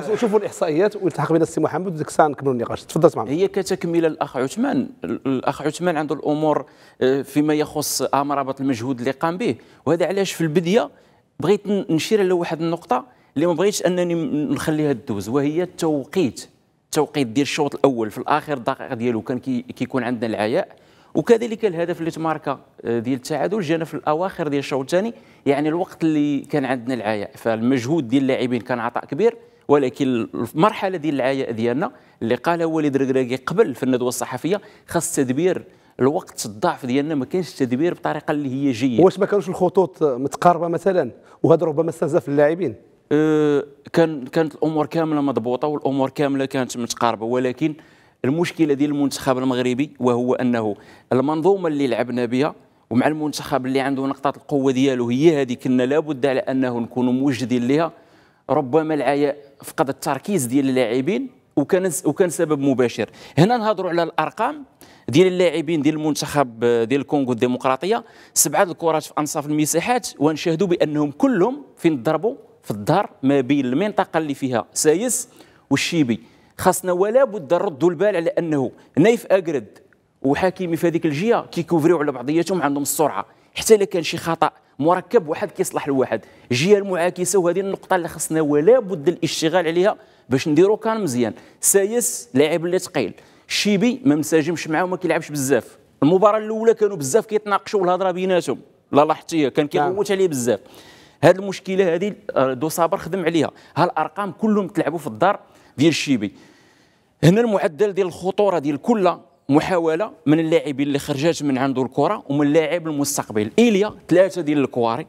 شوفوا الاحصائيات والتحق بنا السي محمد وديك الساعه نكملوا النقاش تفضل سي هي كتكمله الاخ عثمان الاخ عثمان عنده الامور آه، فيما يخص امرابط آه، المجهود اللي قام به وهذا علاش في البدايه بغيت نشير على واحد النقطه اللي ما بغيتش انني نخليها تدوز وهي التوقيت التوقيت ديال الشوط الاول في الاخر دقائق ديالو كان كيكون كي عندنا العياء وكذلك الهدف اللي تماركا آه، ديال التعادل جانا في الاواخر ديال الشوط الثاني يعني الوقت اللي كان عندنا العياء فالمجهود ديال اللاعبين كان عطاء كبير ولكن المرحله ديال العياء ديالنا اللي قالها وليد ركراكي قبل في الندوه الصحفيه خاص تدبير الوقت الضعف ديالنا ما كانش تدبير بطريقه اللي هي جيده واش ما كانوش الخطوط متقاربه مثلا وهذا ربما استنزف اللاعبين أه كان كانت الامور كامله مضبوطه والامور كامله كانت متقاربه ولكن المشكله ديال المنتخب المغربي وهو انه المنظومه اللي لعبنا بها ومع المنتخب اللي عنده نقطه القوه ديالو هي هذه كنا لابد على انه نكونوا موجدين لها ربما العياء فقد التركيز ديال اللاعبين وكان وكان سبب مباشر هنا نهضروا على الارقام ديال اللاعبين ديال المنتخب آه، ديال الكونغو الديمقراطيه سبعه الكرات في انصاف المساحات ونشاهدوا بانهم كلهم فين ضربوا في الدار ما بين المنطقه اللي فيها سايس والشيبي خاصنا ولا بد نردوا البال على انه نايف اجرد وحكيمي في هذيك الجهه كيكوفريو على بعضياتهم عندهم السرعه حتى الا كان شي خطا مركب واحد كيصلح لواحد الجهه المعاكسه وهذه النقطه اللي خصنا ولا بد الاشتغال عليها باش نديرو كان مزيان سايس لاعب اللي ثقيل شيبي ما مساجمش معاه وما كيلعبش بزاف المباراه الاولى كانوا بزاف كيتناقشوا الهضره بيناتهم لا لاحظتيها كان نعم. كيغوت عليه بزاف هذه المشكله هذه آه، دو صابر خدم عليها هالارقام كلهم تلعبوا في الدار ديال الشيبي هنا المعدل ديال الخطوره ديال كل محاوله من اللاعبين اللي خرجات من عنده الكره ومن اللاعب المستقبل ايليا ثلاثه ديال الكواري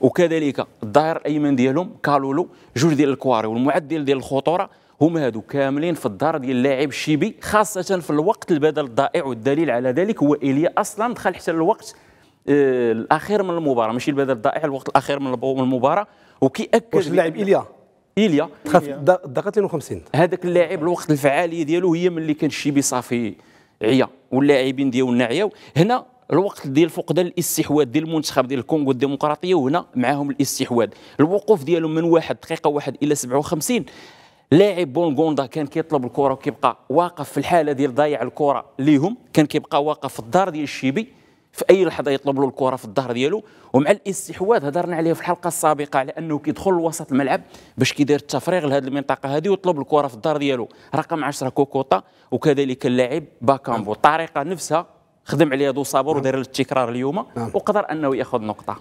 وكذلك الظهير الايمن ديالهم كالولو جوج ديال الكواري والمعدل ديال الخطوره هما هادو كاملين في الدار ديال اللاعب الشيبي خاصه في الوقت البدل الضائع والدليل على ذلك هو ايليا اصلا دخل حتى الوقت آه، الاخير من المباراه ماشي البدل الضائع الوقت الاخير من المباراه وكياكد واش اللاعب ايليا ايليا دخل في الدقيقه 52 هذاك اللاعب الوقت الفعاليه ديالو هي ملي كان الشيبي صافي عيا واللاعبين ديالنا عياو هنا الوقت ديال فقدان الاستحواذ ديال المنتخب ديال الكونغو الديمقراطيه وهنا معاهم الاستحواذ الوقوف ديالهم من واحد دقيقه واحد الى 57 لاعب بونغوندا كان كيطلب الكره وكيبقى واقف في الحاله ديال ضايع الكره ليهم كان كيبقى واقف في الدار ديال الشيبي في اي لحظه يطلب له الكره في الظهر ديالو ومع الاستحواذ هضرنا عليه في الحلقه السابقه على انه كيدخل لوسط الملعب باش كيدير التفريغ لهذه المنطقه هذه ويطلب الكره في الظهر ديالو رقم 10 كوكوطا وكذلك اللاعب باكامبو الطريقه نعم. نفسها خدم عليها دو صابر نعم. ودار التكرار اليوم نعم. وقدر انه ياخذ نقطه